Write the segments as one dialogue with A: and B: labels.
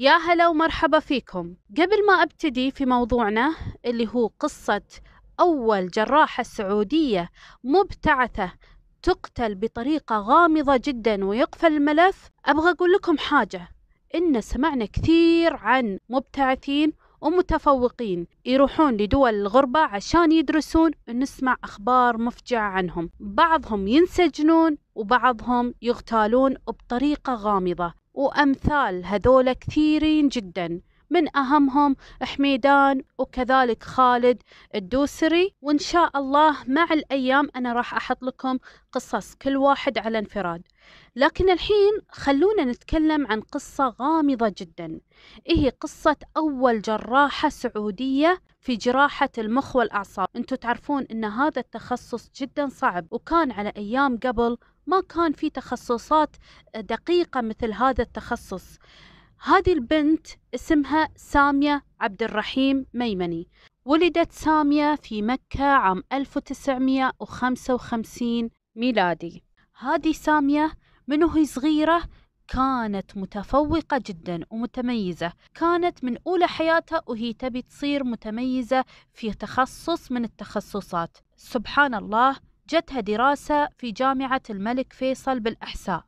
A: يا هلا ومرحبا فيكم قبل ما ابتدي في موضوعنا اللي هو قصة أول جراحة سعودية مبتعثة تقتل بطريقة غامضة جدا ويقفل الملف أبغى أقول لكم حاجة إن سمعنا كثير عن مبتعثين ومتفوقين يروحون لدول الغربة عشان يدرسون ونسمع أخبار مفجعة عنهم بعضهم ينسجنون وبعضهم يغتالون بطريقة غامضة وأمثال هذول كثيرين جدا من أهمهم حميدان وكذلك خالد الدوسري وإن شاء الله مع الأيام أنا راح أحط لكم قصص كل واحد على انفراد لكن الحين خلونا نتكلم عن قصة غامضة جدا هي إيه قصة أول جراحة سعودية في جراحة المخ والأعصاب أنتم تعرفون أن هذا التخصص جدا صعب وكان على أيام قبل ما كان في تخصصات دقيقة مثل هذا التخصص هذه البنت اسمها سامية عبد الرحيم ميمني ولدت سامية في مكة عام 1955 ميلادي هذه سامية من وهي صغيرة كانت متفوقة جدا ومتميزة كانت من أولى حياتها وهي تبي تصير متميزة في تخصص من التخصصات سبحان الله جتها دراسة في جامعة الملك فيصل بالأحساء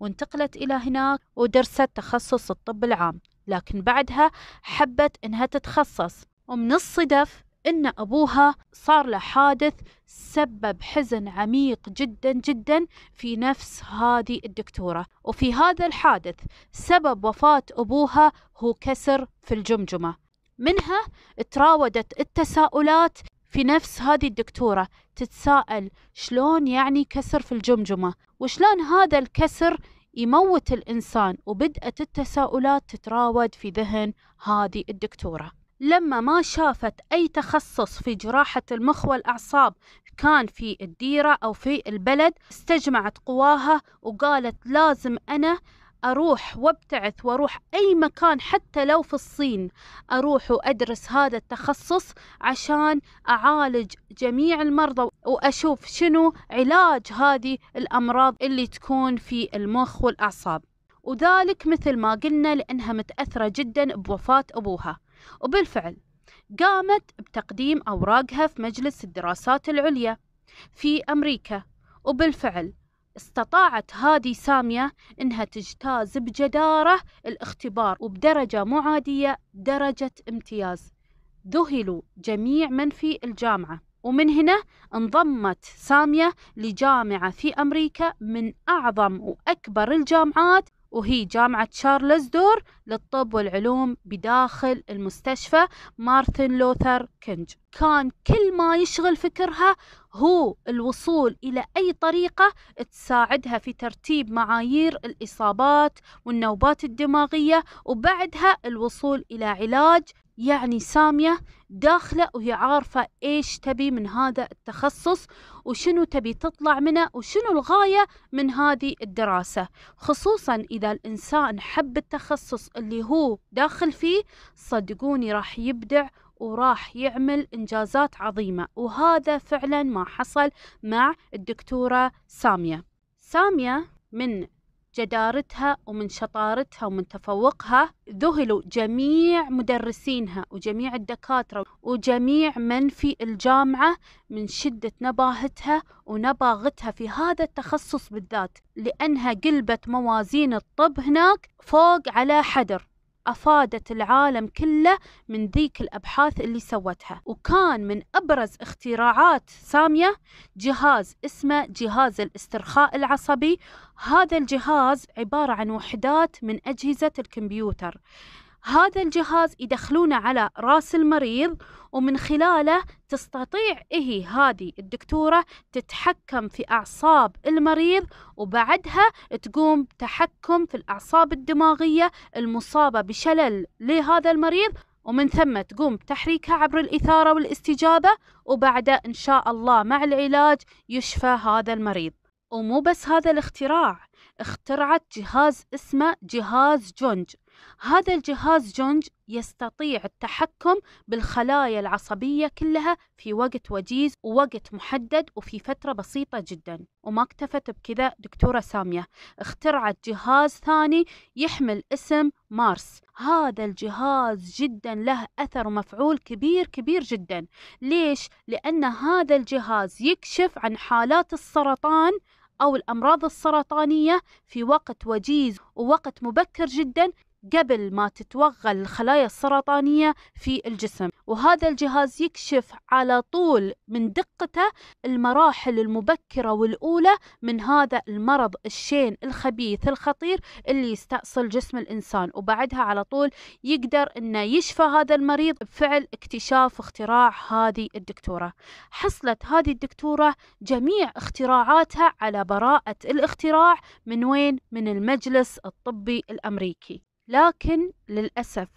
A: وانتقلت إلى هناك ودرست تخصص الطب العام لكن بعدها حبت إنها تتخصص ومن الصدف إن أبوها صار له حادث سبب حزن عميق جدا جدا في نفس هذه الدكتورة وفي هذا الحادث سبب وفاة أبوها هو كسر في الجمجمة منها تراودت التساؤلات في نفس هذه الدكتورة تتساءل شلون يعني كسر في الجمجمة وشلون هذا الكسر يموت الإنسان وبدأت التساؤلات تتراود في ذهن هذه الدكتورة لما ما شافت أي تخصص في جراحة المخ والأعصاب كان في الديرة أو في البلد استجمعت قواها وقالت لازم أنا أروح وابتعث وأروح أي مكان حتى لو في الصين أروح وأدرس هذا التخصص عشان أعالج جميع المرضى وأشوف شنو علاج هذه الأمراض اللي تكون في المخ والأعصاب وذلك مثل ما قلنا لأنها متأثرة جدا بوفاة أبوها وبالفعل قامت بتقديم أوراقها في مجلس الدراسات العليا في أمريكا وبالفعل استطاعت هادي سامية إنها تجتاز بجدارة الاختبار وبدرجة مو عادية درجة امتياز ذهلوا جميع من في الجامعة ومن هنا انضمت سامية لجامعة في أمريكا من أعظم وأكبر الجامعات وهي جامعة شارلز دور للطب والعلوم بداخل المستشفى مارتن لوثر كينج كان كل ما يشغل فكرها هو الوصول إلى أي طريقة تساعدها في ترتيب معايير الإصابات والنوبات الدماغية وبعدها الوصول إلى علاج يعني سامية داخله وهي عارفة إيش تبي من هذا التخصص وشنو تبي تطلع منه وشنو الغاية من هذه الدراسة خصوصا إذا الإنسان حب التخصص اللي هو داخل فيه صدقوني راح يبدع وراح يعمل إنجازات عظيمة وهذا فعلا ما حصل مع الدكتورة سامية سامية من جدارتها ومن شطارتها ومن تفوقها ذهلوا جميع مدرسينها وجميع الدكاترة وجميع من في الجامعة من شدة نباهتها ونباغتها في هذا التخصص بالذات لأنها قلبت موازين الطب هناك فوق على حدر أفادت العالم كله من ذيك الأبحاث اللي سوتها وكان من أبرز اختراعات سامية جهاز اسمه جهاز الاسترخاء العصبي هذا الجهاز عبارة عن وحدات من أجهزة الكمبيوتر هذا الجهاز يدخلونه على راس المريض ومن خلاله تستطيع إيه هذه الدكتورة تتحكم في أعصاب المريض وبعدها تقوم تحكم في الأعصاب الدماغية المصابة بشلل لهذا المريض ومن ثم تقوم تحريكها عبر الإثارة والاستجابة وبعد إن شاء الله مع العلاج يشفى هذا المريض ومو بس هذا الاختراع اخترعت جهاز اسمه جهاز جونج هذا الجهاز جونج يستطيع التحكم بالخلايا العصبية كلها في وقت وجيز ووقت محدد وفي فترة بسيطة جدا وما اكتفت بكذا دكتورة سامية اخترعت جهاز ثاني يحمل اسم مارس هذا الجهاز جدا له أثر ومفعول كبير كبير جدا ليش؟ لأن هذا الجهاز يكشف عن حالات السرطان أو الأمراض السرطانية في وقت وجيز ووقت مبكر جدا قبل ما تتوغل الخلايا السرطانية في الجسم وهذا الجهاز يكشف على طول من دقته المراحل المبكرة والأولى من هذا المرض الشين الخبيث الخطير اللي يستأصل جسم الإنسان وبعدها على طول يقدر أنه يشفى هذا المريض بفعل اكتشاف اختراع هذه الدكتورة حصلت هذه الدكتورة جميع اختراعاتها على براءة الاختراع من وين؟ من المجلس الطبي الأمريكي لكن للأسف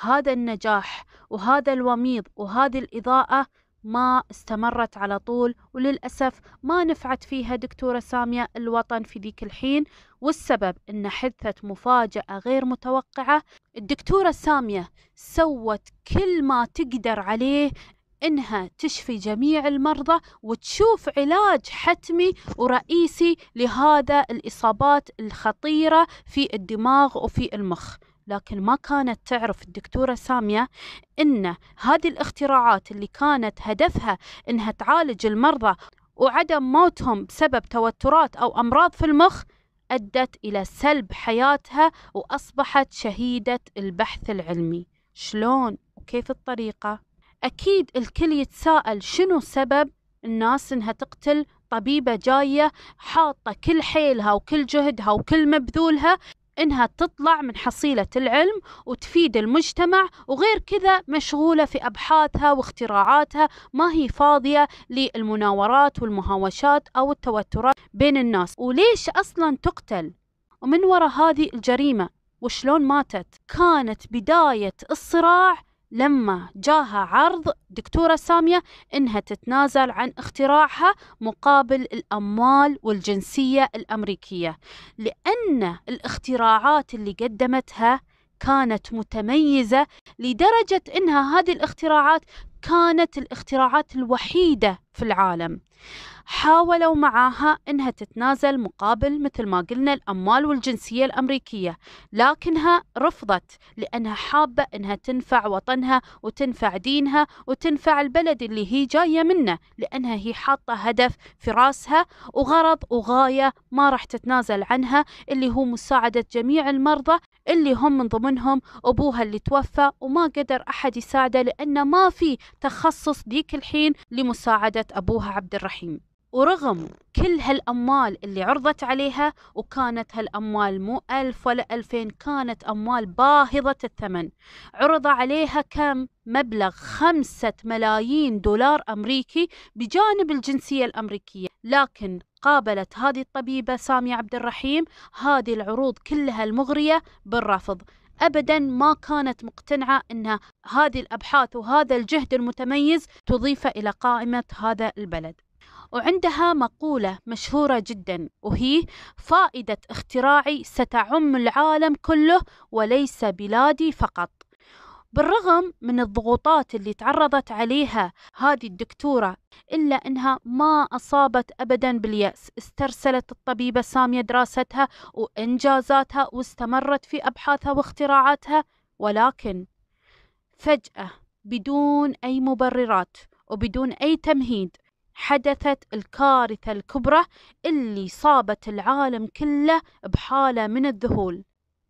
A: هذا النجاح وهذا الوميض وهذه الإضاءة ما استمرت على طول وللأسف ما نفعت فيها دكتورة سامية الوطن في ذيك الحين والسبب أن حدثت مفاجأة غير متوقعة الدكتورة سامية سوت كل ما تقدر عليه إنها تشفي جميع المرضى وتشوف علاج حتمي ورئيسي لهذا الإصابات الخطيرة في الدماغ وفي المخ لكن ما كانت تعرف الدكتورة سامية أن هذه الاختراعات اللي كانت هدفها أنها تعالج المرضى وعدم موتهم بسبب توترات أو أمراض في المخ أدت إلى سلب حياتها وأصبحت شهيدة البحث العلمي شلون وكيف الطريقة؟ أكيد الكل يتساءل شنو سبب الناس إنها تقتل طبيبة جاية حاطة كل حيلها وكل جهدها وكل مبذولها إنها تطلع من حصيلة العلم وتفيد المجتمع وغير كذا مشغولة في أبحاثها واختراعاتها ما هي فاضية للمناورات والمهاوشات أو التوترات بين الناس وليش أصلا تقتل ومن وراء هذه الجريمة وشلون ماتت كانت بداية الصراع لما جاها عرض دكتورة سامية إنها تتنازل عن اختراعها مقابل الأموال والجنسية الأمريكية لأن الاختراعات اللي قدمتها كانت متميزة لدرجة إنها هذه الاختراعات كانت الاختراعات الوحيدة في العالم حاولوا معاها أنها تتنازل مقابل مثل ما قلنا الأموال والجنسية الأمريكية لكنها رفضت لأنها حابة أنها تنفع وطنها وتنفع دينها وتنفع البلد اللي هي جاية منه لأنها هي حاطة هدف في راسها وغرض وغاية ما راح تتنازل عنها اللي هو مساعدة جميع المرضى اللي هم من ضمنهم أبوها اللي توفى وما قدر أحد يساعده لأنه ما في تخصص ذيك الحين لمساعدة أبوها عبد الرحيم ورغم كل هالأموال اللي عرضت عليها وكانت هالأموال مو ألف ولا ألفين كانت أموال باهظة الثمن عرض عليها كم مبلغ خمسة ملايين دولار أمريكي بجانب الجنسية الأمريكية لكن قابلت هذه الطبيبة سامية عبد الرحيم هذه العروض كلها المغرية بالرفض ابدا ما كانت مقتنعه ان هذه الابحاث وهذا الجهد المتميز تضيف الى قائمه هذا البلد وعندها مقولة مشهورة جدا وهي فائدة اختراعي ستعم العالم كله وليس بلادي فقط بالرغم من الضغوطات اللي تعرضت عليها هذه الدكتورة إلا أنها ما أصابت أبدا باليأس استرسلت الطبيبة سامية دراستها وإنجازاتها واستمرت في أبحاثها واختراعاتها ولكن فجأة بدون أي مبررات وبدون أي تمهيد حدثت الكارثة الكبرى اللي صابت العالم كله بحالة من الذهول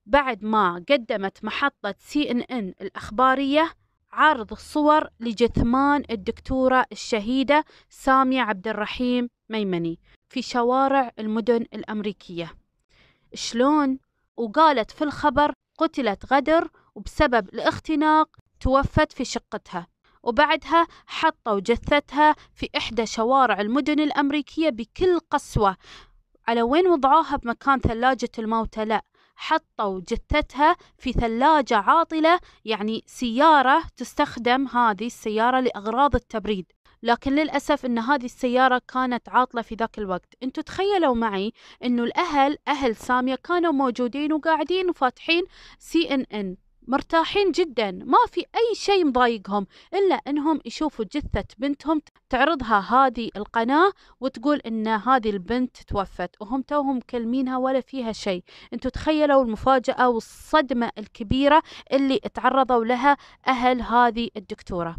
A: بعد ما قدمت محطة سي إن إن الأخبارية عرض صور لجثمان الدكتورة الشهيدة سامية عبد الرحيم ميمني في شوارع المدن الأمريكية شلون؟ وقالت في الخبر قتلت غدر وبسبب الاختناق توفت في شقتها وبعدها حطوا جثتها في إحدى شوارع المدن الأمريكية بكل قسوة على وين وضعوها بمكان ثلاجة الموتى لا حطوا جثتها في ثلاجة عاطلة يعني سيارة تستخدم هذه السيارة لأغراض التبريد لكن للأسف أن هذه السيارة كانت عاطلة في ذاك الوقت أنتوا تخيلوا معي أنه الأهل أهل سامية كانوا موجودين وقاعدين وفاتحين سي إن إن مرتاحين جدا ما في أي شيء مضايقهم إلا أنهم يشوفوا جثة بنتهم تعرضها هذه القناة وتقول أن هذه البنت توفت وهم توهم مكلمينها ولا فيها شيء أنتوا تخيلوا المفاجأة والصدمة الكبيرة اللي تعرضوا لها أهل هذه الدكتورة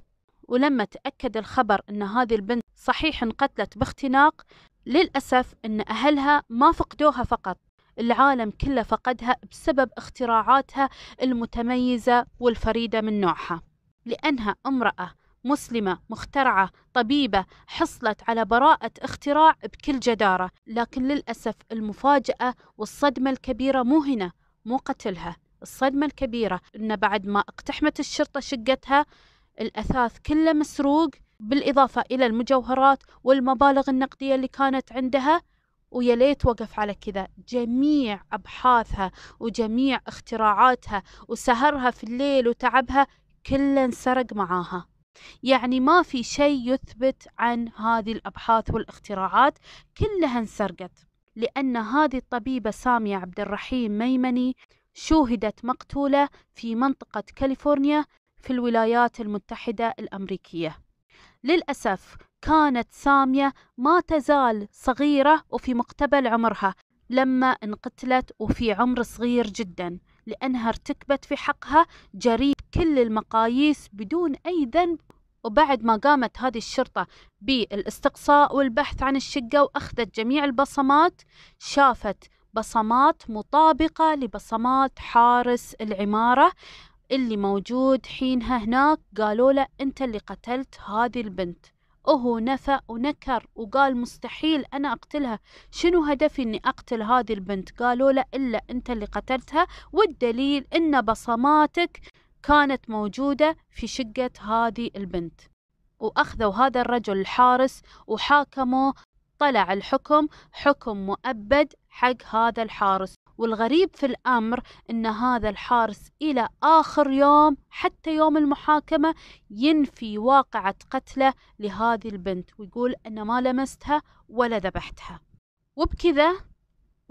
A: ولما تأكد الخبر أن هذه البنت صحيح انقتلت باختناق للأسف أن أهلها ما فقدوها فقط العالم كله فقدها بسبب اختراعاتها المتميزة والفريدة من نوعها لأنها امرأة مسلمة مخترعة طبيبة حصلت على براءة اختراع بكل جدارة لكن للأسف المفاجأة والصدمة الكبيرة مو هنا مو قتلها الصدمة الكبيرة أن بعد ما اقتحمت الشرطة شقتها الأثاث كله مسروق بالإضافة إلى المجوهرات والمبالغ النقدية اللي كانت عندها ويا ليت وقف على كذا جميع أبحاثها وجميع اختراعاتها وسهرها في الليل وتعبها كله انسرق معاها يعني ما في شيء يثبت عن هذه الأبحاث والاختراعات كلها انسرقت لأن هذه الطبيبة سامية عبد الرحيم ميمني شوهدت مقتولة في منطقة كاليفورنيا في الولايات المتحدة الأمريكية للأسف كانت سامية ما تزال صغيرة وفي مقتبل عمرها لما انقتلت وفي عمر صغير جدا لأنها ارتكبت في حقها جريمة كل المقاييس بدون أي ذنب وبعد ما قامت هذه الشرطة بالاستقصاء والبحث عن الشقة وأخذت جميع البصمات شافت بصمات مطابقة لبصمات حارس العمارة اللي موجود حينها هناك قالوا له أنت اللي قتلت هذه البنت وهو نفى ونكر وقال مستحيل أنا أقتلها شنو هدفي أني أقتل هذه البنت قالوا له إلا أنت اللي قتلتها والدليل أن بصماتك كانت موجودة في شقة هذه البنت وأخذوا هذا الرجل الحارس وحاكموه طلع الحكم حكم مؤبد حق هذا الحارس والغريب في الأمر أن هذا الحارس إلى آخر يوم حتى يوم المحاكمة ينفي واقعة قتله لهذه البنت ويقول أن ما لمستها ولا ذبحتها وبكذا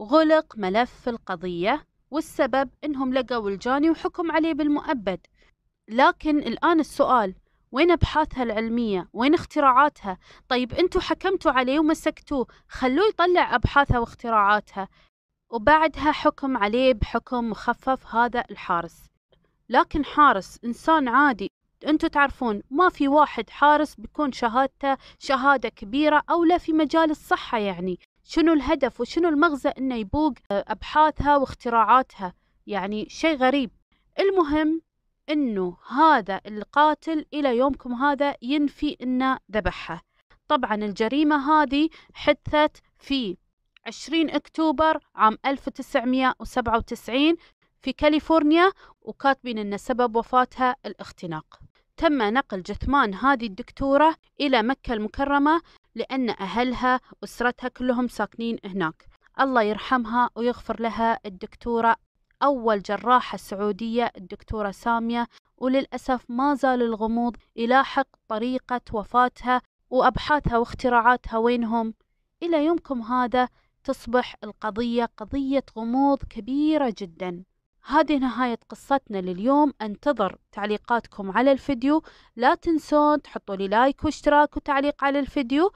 A: غلق ملف القضية والسبب أنهم لقوا الجاني وحكم عليه بالمؤبد لكن الآن السؤال وين أبحاثها العلمية؟ وين اختراعاتها؟ طيب أنتوا حكمتوا عليه ومسكتوه خلوه يطلع أبحاثها واختراعاتها وبعدها حكم عليه بحكم مخفف هذا الحارس لكن حارس إنسان عادي انتم تعرفون ما في واحد حارس بيكون شهادته شهادة كبيرة أو لا في مجال الصحة يعني شنو الهدف وشنو المغزى انه يبوق آه، ابحاثها واختراعاتها يعني شيء غريب المهم انه هذا القاتل الى يومكم هذا ينفي انه ذبحها طبعا الجريمة هذه حدثت في 20 أكتوبر عام 1997 في كاليفورنيا وكاتبين أن سبب وفاتها الاختناق تم نقل جثمان هذه الدكتورة إلى مكة المكرمة لأن أهلها أسرتها كلهم ساكنين هناك الله يرحمها ويغفر لها الدكتورة أول جراحة سعودية الدكتورة سامية وللأسف ما زال الغموض يلاحق طريقة وفاتها وأبحاثها واختراعاتها وينهم إلى يومكم هذا تصبح القضية قضية غموض كبيرة جدا هذه نهاية قصتنا لليوم أنتظر تعليقاتكم على الفيديو لا تنسون تحطوا لي لايك واشتراك وتعليق على الفيديو